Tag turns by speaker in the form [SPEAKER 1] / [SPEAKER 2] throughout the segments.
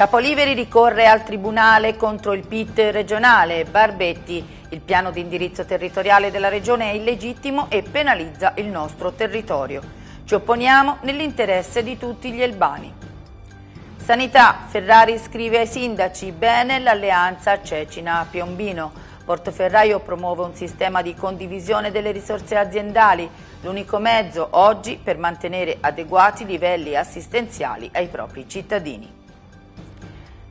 [SPEAKER 1] Capoliveri ricorre al Tribunale contro il PIT regionale. Barbetti, il piano di indirizzo territoriale della Regione è illegittimo e penalizza il nostro territorio. Ci opponiamo nell'interesse di tutti gli elbani. Sanità, Ferrari scrive ai sindaci, bene l'alleanza Cecina-Piombino. Portoferraio promuove un sistema di condivisione delle risorse aziendali, l'unico mezzo oggi per mantenere adeguati livelli assistenziali ai propri cittadini.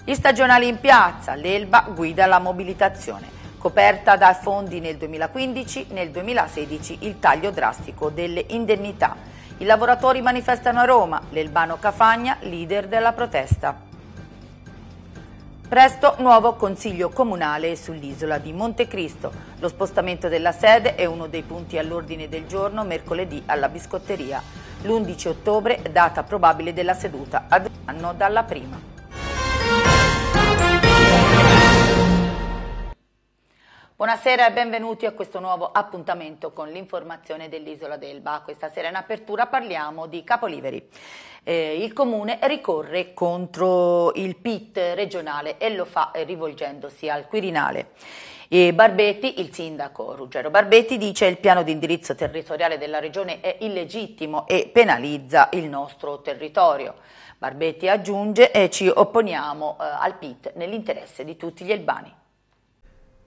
[SPEAKER 1] Gli stagionali in piazza, l'Elba guida la mobilitazione. Coperta da fondi nel 2015, nel 2016 il taglio drastico delle indennità. I lavoratori manifestano a Roma, l'Elbano Cafagna, leader della protesta. Presto nuovo consiglio comunale sull'isola di Montecristo. Lo spostamento della sede è uno dei punti all'ordine del giorno mercoledì alla biscotteria. L'11 ottobre data probabile della seduta, ad anno dalla prima. Buonasera e benvenuti a questo nuovo appuntamento con l'informazione dell'Isola d'Elba. Questa sera in apertura parliamo di Capoliveri. Eh, il Comune ricorre contro il PIT regionale e lo fa rivolgendosi al Quirinale. E Barbetti, il sindaco Ruggero Barbetti, dice che il piano di indirizzo territoriale della regione è illegittimo e penalizza il nostro territorio. Barbetti aggiunge e eh, ci opponiamo eh, al PIT nell'interesse di tutti gli elbani.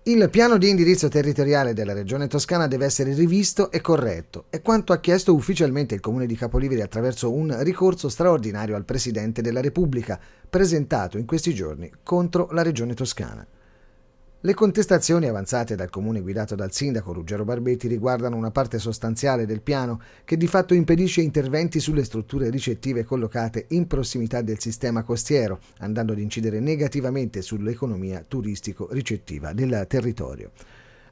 [SPEAKER 2] Il piano di indirizzo territoriale della Regione Toscana deve essere rivisto e corretto, è quanto ha chiesto ufficialmente il Comune di Capoliveri attraverso un ricorso straordinario al Presidente della Repubblica, presentato in questi giorni contro la Regione Toscana. Le contestazioni avanzate dal comune guidato dal sindaco Ruggero Barbetti riguardano una parte sostanziale del piano che di fatto impedisce interventi sulle strutture ricettive collocate in prossimità del sistema costiero, andando ad incidere negativamente sull'economia turistico-ricettiva del territorio.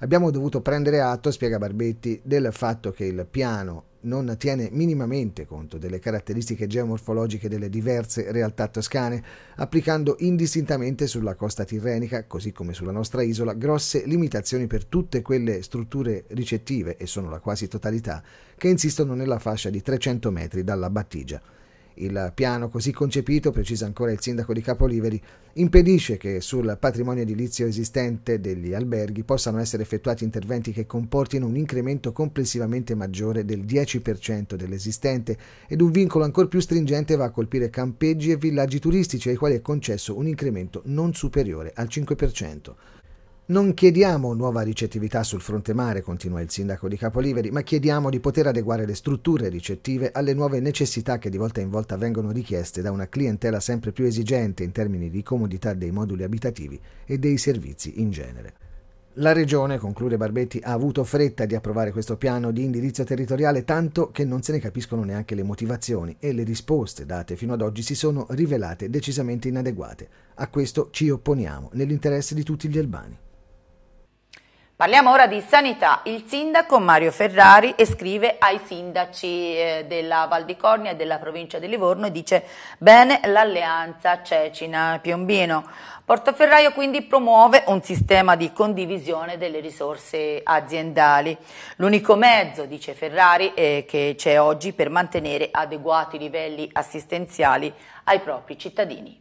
[SPEAKER 2] Abbiamo dovuto prendere atto, spiega Barbetti, del fatto che il piano non tiene minimamente conto delle caratteristiche geomorfologiche delle diverse realtà toscane, applicando indistintamente sulla costa tirrenica, così come sulla nostra isola, grosse limitazioni per tutte quelle strutture ricettive, e sono la quasi totalità, che insistono nella fascia di 300 metri dalla battigia. Il piano così concepito, precisa ancora il sindaco di Capoliveri, impedisce che sul patrimonio edilizio esistente degli alberghi possano essere effettuati interventi che comportino un incremento complessivamente maggiore del 10% dell'esistente ed un vincolo ancora più stringente va a colpire campeggi e villaggi turistici ai quali è concesso un incremento non superiore al 5%. Non chiediamo nuova ricettività sul fronte mare, continua il sindaco di Capoliveri, ma chiediamo di poter adeguare le strutture ricettive alle nuove necessità che di volta in volta vengono richieste da una clientela sempre più esigente in termini di comodità dei moduli abitativi e dei servizi in genere. La Regione, conclude Barbetti, ha avuto fretta di approvare questo piano di indirizzo territoriale tanto che non se ne capiscono neanche le motivazioni e le risposte date fino ad oggi si sono rivelate decisamente inadeguate. A questo ci opponiamo nell'interesse di tutti gli albani.
[SPEAKER 1] Parliamo ora di sanità. Il sindaco Mario Ferrari scrive ai sindaci eh, della Val di Cornia e della provincia di Livorno e dice bene l'alleanza Cecina-Piombino. Portoferraio quindi promuove un sistema di condivisione delle risorse aziendali. L'unico mezzo, dice Ferrari, che c'è oggi per mantenere adeguati livelli assistenziali ai propri cittadini.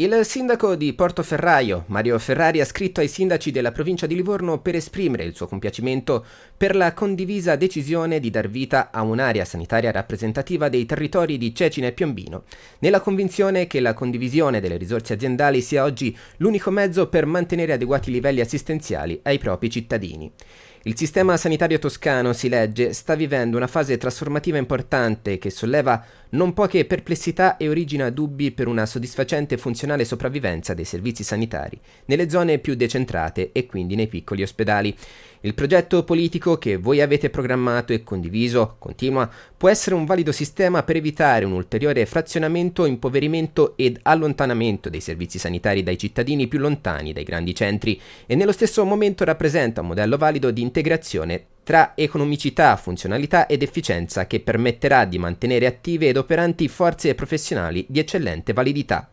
[SPEAKER 3] Il sindaco di Portoferraio, Mario Ferrari, ha scritto ai sindaci della provincia di Livorno per esprimere il suo compiacimento per la condivisa decisione di dar vita a un'area sanitaria rappresentativa dei territori di Cecina e Piombino, nella convinzione che la condivisione delle risorse aziendali sia oggi l'unico mezzo per mantenere adeguati livelli assistenziali ai propri cittadini. Il sistema sanitario toscano, si legge, sta vivendo una fase trasformativa importante che solleva non poche perplessità e origina dubbi per una soddisfacente e funzionale sopravvivenza dei servizi sanitari nelle zone più decentrate e quindi nei piccoli ospedali. Il progetto politico che voi avete programmato e condiviso, continua, può essere un valido sistema per evitare un ulteriore frazionamento, impoverimento ed allontanamento dei servizi sanitari dai cittadini più lontani dai grandi centri e nello stesso momento rappresenta un modello valido di integrazione tra economicità, funzionalità ed efficienza che permetterà di mantenere attive ed operanti forze professionali di eccellente validità.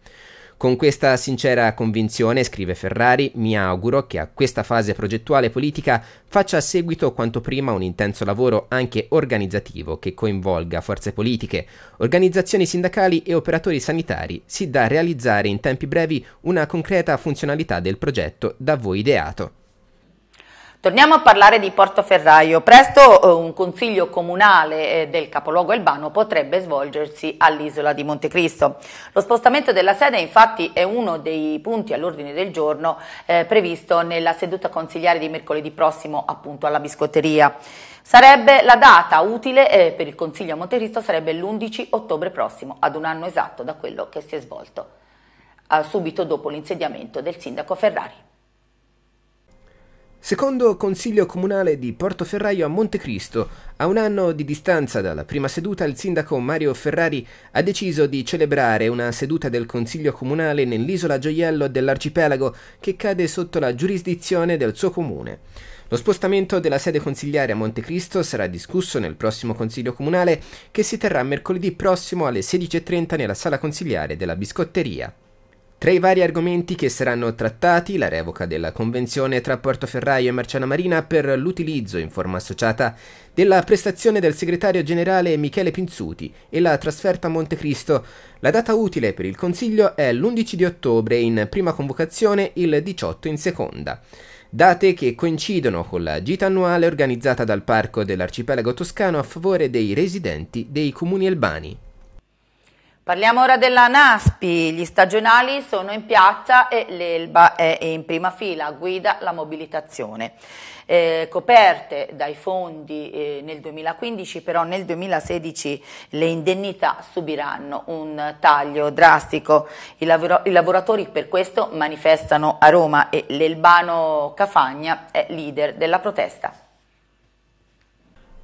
[SPEAKER 3] Con questa sincera convinzione, scrive Ferrari, mi auguro che a questa fase progettuale politica faccia seguito quanto prima un intenso lavoro anche organizzativo che coinvolga forze politiche, organizzazioni sindacali e operatori sanitari, sì da realizzare in tempi brevi una concreta funzionalità del progetto da voi ideato.
[SPEAKER 1] Torniamo a parlare di Portoferraio. Presto eh, un consiglio comunale eh, del capoluogo Elbano potrebbe svolgersi all'isola di Montecristo. Lo spostamento della sede infatti è uno dei punti all'ordine del giorno eh, previsto nella seduta consigliare di mercoledì prossimo appunto alla biscotteria. Sarebbe la data utile eh, per il consiglio a Montecristo sarebbe l'11 ottobre prossimo, ad un anno esatto da quello che si è svolto eh, subito dopo l'insediamento del sindaco Ferrari.
[SPEAKER 3] Secondo Consiglio Comunale di Portoferraio a Montecristo, a un anno di distanza dalla prima seduta, il sindaco Mario Ferrari ha deciso di celebrare una seduta del Consiglio Comunale nell'isola Gioiello dell'arcipelago che cade sotto la giurisdizione del suo comune. Lo spostamento della sede consigliare a Montecristo sarà discusso nel prossimo Consiglio Comunale che si terrà mercoledì prossimo alle 16.30 nella sala consigliare della Biscotteria. Tra i vari argomenti che saranno trattati, la revoca della convenzione tra Portoferraio e Marciana Marina per l'utilizzo in forma associata della prestazione del segretario generale Michele Pinzuti e la trasferta a Montecristo. La data utile per il Consiglio è l'11 di ottobre in prima convocazione, il 18 in seconda. Date che coincidono con la gita annuale organizzata dal Parco dell'Arcipelago Toscano a favore dei residenti dei comuni albani.
[SPEAKER 1] Parliamo ora della Naspi, gli stagionali sono in piazza e l'Elba è in prima fila, guida la mobilitazione. Eh, coperte dai fondi eh, nel 2015, però nel 2016 le indennità subiranno un taglio drastico. I, lavoro i lavoratori per questo manifestano a Roma e l'Elbano Cafagna è leader della protesta.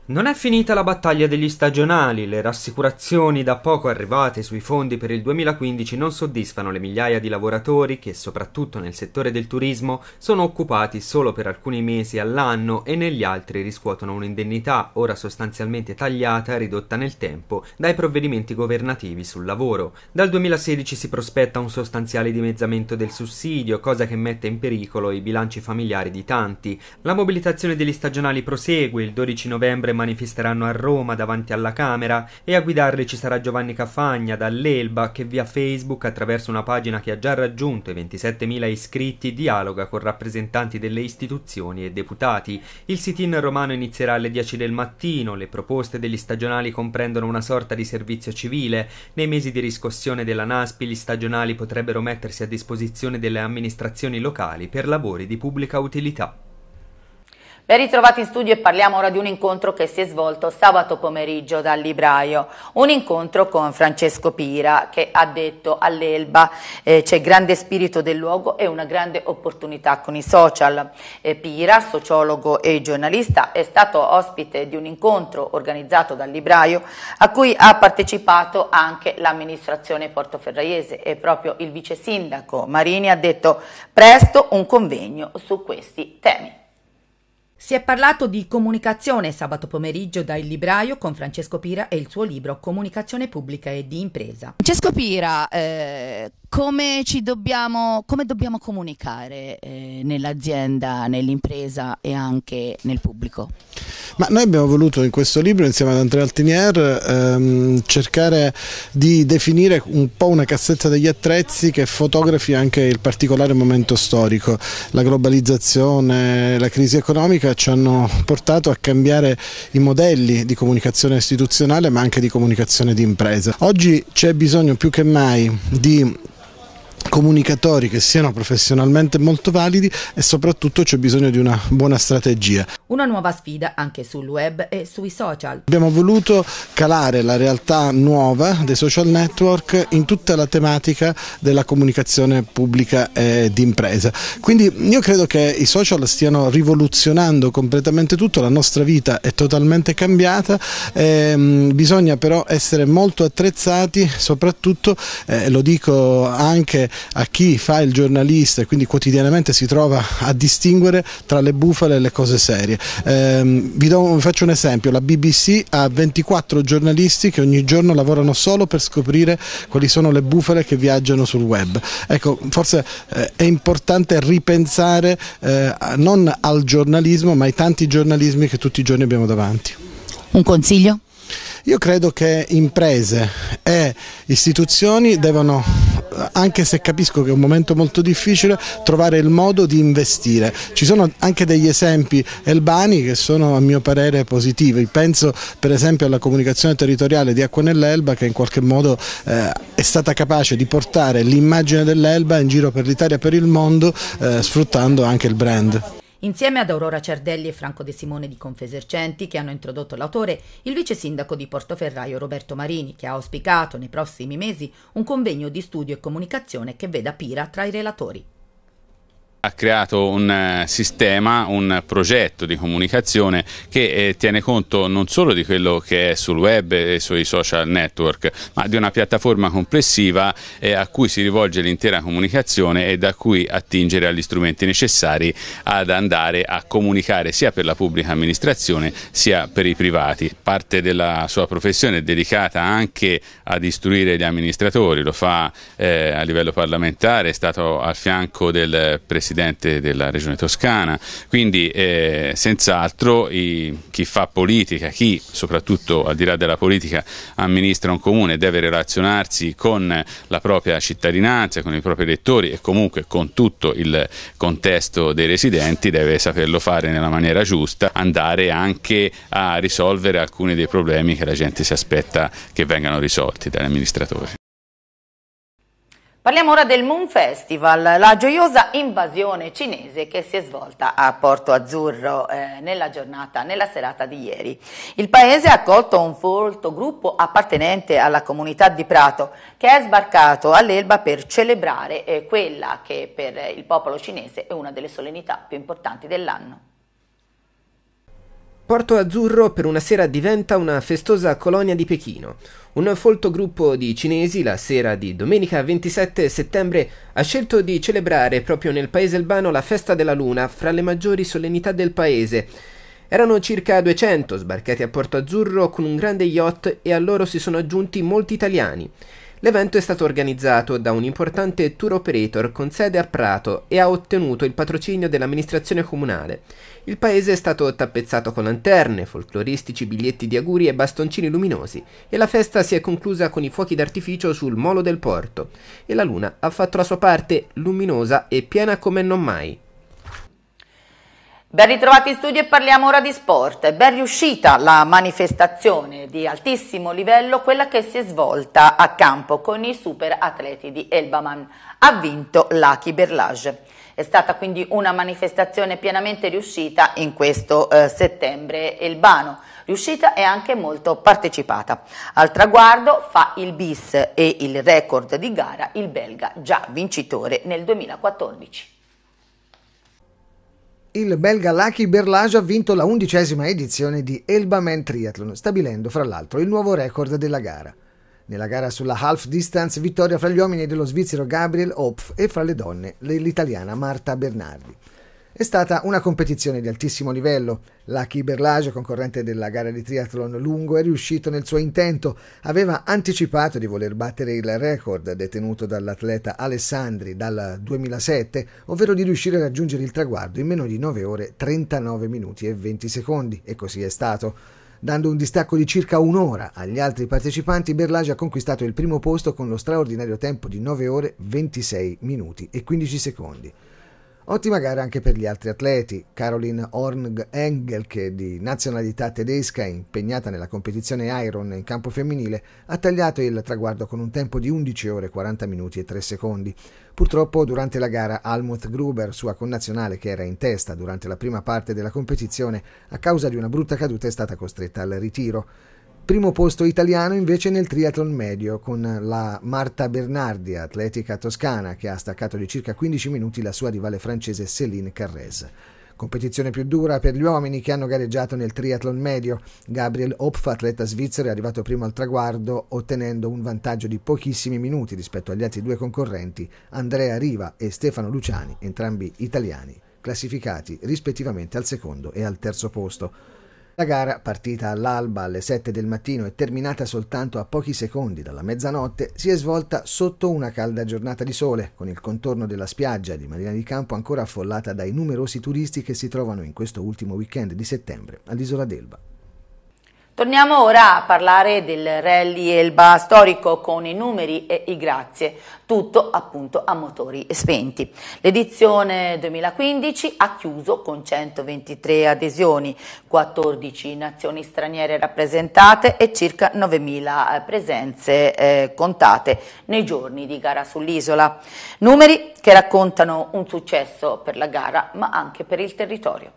[SPEAKER 4] Non è finita la battaglia degli stagionali, le rassicurazioni da poco arrivate sui fondi per il 2015 non soddisfano le migliaia di lavoratori che, soprattutto nel settore del turismo, sono occupati solo per alcuni mesi all'anno e negli altri riscuotono un'indennità, ora sostanzialmente tagliata e ridotta nel tempo, dai provvedimenti governativi sul lavoro. Dal 2016 si prospetta un sostanziale dimezzamento del sussidio, cosa che mette in pericolo i bilanci familiari di tanti. La mobilitazione degli stagionali prosegue, il 12 novembre ottobre manifesteranno a Roma davanti alla Camera e a guidarli ci sarà Giovanni Caffagna dall'Elba che via Facebook attraverso una pagina che ha già raggiunto i 27.000 iscritti dialoga con rappresentanti delle istituzioni e deputati. Il sit-in romano inizierà alle 10 del mattino, le proposte degli stagionali comprendono una sorta di servizio civile, nei mesi di riscossione della NASPI gli stagionali potrebbero mettersi a disposizione delle amministrazioni locali per lavori di pubblica utilità.
[SPEAKER 1] Ben ritrovati in studio e parliamo ora di un incontro che si è svolto sabato pomeriggio dal Libraio, un incontro con Francesco Pira che ha detto all'Elba eh, c'è grande spirito del luogo e una grande opportunità con i social. Eh, Pira, sociologo e giornalista, è stato ospite di un incontro organizzato dal Libraio a cui ha partecipato anche l'amministrazione portoferraiese e proprio il vice sindaco Marini ha detto presto un convegno su questi temi. Si è parlato di comunicazione sabato pomeriggio dal Libraio con Francesco Pira e il suo libro Comunicazione pubblica e di impresa. Francesco Pira, eh, come ci dobbiamo, come dobbiamo comunicare eh, nell'azienda, nell'impresa e anche nel pubblico?
[SPEAKER 5] Ma noi abbiamo voluto in questo libro insieme ad Andrea Altinier ehm, cercare di definire un po' una cassetta degli attrezzi che fotografi anche il particolare momento storico. La globalizzazione, la crisi economica ci hanno portato a cambiare i modelli di comunicazione istituzionale ma anche di comunicazione di impresa. Oggi c'è bisogno più che mai di comunicatori che siano professionalmente molto validi e soprattutto c'è bisogno di una buona strategia.
[SPEAKER 1] Una nuova sfida anche sul web e sui social.
[SPEAKER 5] Abbiamo voluto calare la realtà nuova dei social network in tutta la tematica della comunicazione pubblica e d'impresa. Quindi io credo che i social stiano rivoluzionando completamente tutto, la nostra vita è totalmente cambiata, ehm, bisogna però essere molto attrezzati, soprattutto, eh, lo dico anche a chi fa il giornalista e quindi quotidianamente si trova a distinguere tra le bufale e le cose serie. Ehm, vi, do, vi faccio un esempio, la BBC ha 24 giornalisti che ogni giorno lavorano solo per scoprire quali sono le bufale che viaggiano sul web. Ecco, forse eh, è importante ripensare eh, non al giornalismo ma ai tanti giornalismi che tutti i giorni abbiamo davanti.
[SPEAKER 1] Un consiglio?
[SPEAKER 5] Io credo che imprese e istituzioni devono anche se capisco che è un momento molto difficile, trovare il modo di investire. Ci sono anche degli esempi elbani che sono a mio parere positivi, penso per esempio alla comunicazione territoriale di Acqua nell'Elba che in qualche modo eh, è stata capace di portare l'immagine dell'Elba in giro per l'Italia e per il mondo eh, sfruttando anche il brand.
[SPEAKER 1] Insieme ad Aurora Cerdelli e Franco De Simone di Confesercenti, che hanno introdotto l'autore, il vice sindaco di Portoferraio Roberto Marini, che ha auspicato nei prossimi mesi un convegno di studio e comunicazione che veda Pira tra i relatori
[SPEAKER 6] ha creato un eh, sistema, un progetto di comunicazione che eh, tiene conto non solo di quello che è sul web e sui social network, ma di una piattaforma complessiva eh, a cui si rivolge l'intera comunicazione e da cui attingere agli strumenti necessari ad andare a comunicare sia per la pubblica amministrazione sia per i privati. Parte della sua professione è dedicata anche ad istruire gli amministratori, lo fa eh, a livello parlamentare, è stato al fianco del Presidente Presidente della Regione Toscana, quindi eh, senz'altro chi fa politica, chi soprattutto al di là della politica amministra un comune deve relazionarsi con la propria cittadinanza, con i propri elettori e comunque con tutto il contesto dei residenti, deve saperlo fare nella maniera giusta, andare anche a risolvere alcuni dei problemi che la gente si aspetta che vengano risolti dagli amministratori.
[SPEAKER 1] Parliamo ora del Moon Festival, la gioiosa invasione cinese che si è svolta a Porto Azzurro eh, nella giornata, nella serata di ieri. Il paese ha accolto un folto gruppo appartenente alla comunità di Prato che è sbarcato all'Elba per celebrare eh, quella che per il popolo cinese è una delle solennità più importanti dell'anno.
[SPEAKER 3] Porto Azzurro per una sera diventa una festosa colonia di Pechino. Un folto gruppo di cinesi la sera di domenica 27 settembre ha scelto di celebrare proprio nel paese albano la festa della luna fra le maggiori solennità del paese. Erano circa 200 sbarcati a Porto Azzurro con un grande yacht e a loro si sono aggiunti molti italiani. L'evento è stato organizzato da un importante tour operator con sede a Prato e ha ottenuto il patrocinio dell'amministrazione comunale. Il paese è stato tappezzato con lanterne, folcloristici biglietti di auguri e bastoncini luminosi e la festa si è conclusa con i fuochi d'artificio sul molo del porto e la luna ha fatto la sua parte luminosa e piena come non mai.
[SPEAKER 1] Ben ritrovati in studio e parliamo ora di sport. Ben riuscita la manifestazione di altissimo livello, quella che si è svolta a campo con i super atleti di Elbaman. Ha vinto Lucky Berlage. È stata quindi una manifestazione pienamente riuscita in questo eh, settembre elbano. Riuscita e anche molto partecipata. Al traguardo fa il bis e il record di gara il belga, già vincitore nel 2014.
[SPEAKER 2] Il belga Lucky Berlage ha vinto la undicesima edizione di Elbamen Triathlon, stabilendo fra l'altro il nuovo record della gara. Nella gara sulla half distance vittoria fra gli uomini dello svizzero Gabriel Hopf e fra le donne dell'italiana Marta Bernardi. È stata una competizione di altissimo livello. Lucky Berlage, concorrente della gara di triathlon lungo, è riuscito nel suo intento. Aveva anticipato di voler battere il record detenuto dall'atleta Alessandri dal 2007, ovvero di riuscire a raggiungere il traguardo in meno di 9 ore 39 minuti e 20 secondi, e così è stato. Dando un distacco di circa un'ora agli altri partecipanti, Berlage ha conquistato il primo posto con lo straordinario tempo di 9 ore 26 minuti e 15 secondi. Ottima gara anche per gli altri atleti. Caroline horn engel che di nazionalità tedesca è impegnata nella competizione Iron in campo femminile, ha tagliato il traguardo con un tempo di 11 ore 40 minuti e 3 secondi. Purtroppo durante la gara Almuth Gruber, sua connazionale che era in testa durante la prima parte della competizione, a causa di una brutta caduta è stata costretta al ritiro. Primo posto italiano invece nel triathlon medio con la Marta Bernardi, atletica toscana, che ha staccato di circa 15 minuti la sua rivale francese Céline Carrez. Competizione più dura per gli uomini che hanno gareggiato nel triathlon medio. Gabriel Hopf, atleta svizzero, è arrivato primo al traguardo ottenendo un vantaggio di pochissimi minuti rispetto agli altri due concorrenti, Andrea Riva e Stefano Luciani, entrambi italiani, classificati rispettivamente al secondo e al terzo posto. La gara, partita all'alba alle 7 del mattino e terminata soltanto a pochi secondi dalla mezzanotte, si è svolta sotto una calda giornata di sole, con il contorno della spiaggia di Marina di Campo ancora affollata dai numerosi turisti che si trovano in questo ultimo weekend di settembre all'isola d'Elba.
[SPEAKER 1] Torniamo ora a parlare del rally Elba storico con i numeri e i grazie, tutto appunto a motori spenti. L'edizione 2015 ha chiuso con 123 adesioni, 14 nazioni straniere rappresentate e circa 9.000 eh, presenze eh, contate nei giorni di gara sull'isola. Numeri che raccontano un successo per la gara ma anche per il territorio.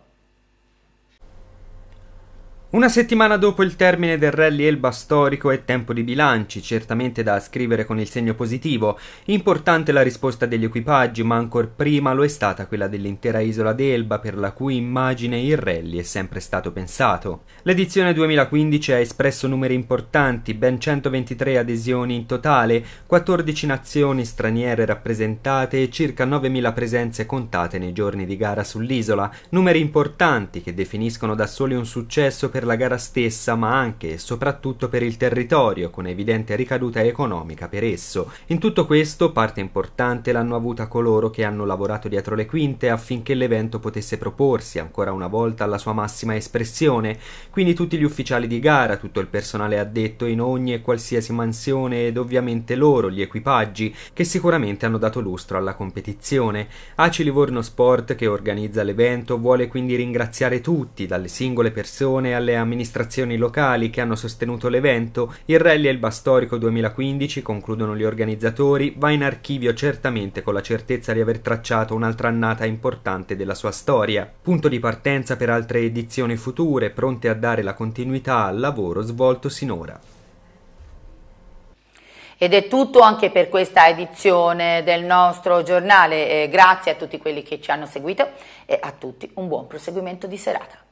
[SPEAKER 4] Una settimana dopo il termine del rally Elba storico è tempo di bilanci, certamente da scrivere con il segno positivo. Importante la risposta degli equipaggi, ma ancor prima lo è stata quella dell'intera isola d'Elba, per la cui immagine il rally è sempre stato pensato. L'edizione 2015 ha espresso numeri importanti, ben 123 adesioni in totale, 14 nazioni straniere rappresentate e circa 9.000 presenze contate nei giorni di gara sull'isola. Numeri importanti che definiscono da soli un successo per per la gara stessa, ma anche e soprattutto per il territorio, con evidente ricaduta economica per esso. In tutto questo, parte importante l'hanno avuta coloro che hanno lavorato dietro le quinte affinché l'evento potesse proporsi ancora una volta alla sua massima espressione, quindi tutti gli ufficiali di gara, tutto il personale addetto in ogni e qualsiasi mansione ed ovviamente loro, gli equipaggi, che sicuramente hanno dato lustro alla competizione. Aci Livorno Sport, che organizza l'evento, vuole quindi ringraziare tutti, dalle singole persone alle le amministrazioni locali che hanno sostenuto l'evento, il rally e il Bastorico 2015, concludono gli organizzatori, va in archivio certamente con la certezza di aver tracciato un'altra annata importante della sua storia. Punto di partenza per altre edizioni future, pronte a dare la continuità al lavoro svolto sinora.
[SPEAKER 1] Ed è tutto anche per questa edizione del nostro giornale. Eh, grazie a tutti quelli che ci hanno seguito e a tutti un buon proseguimento di serata.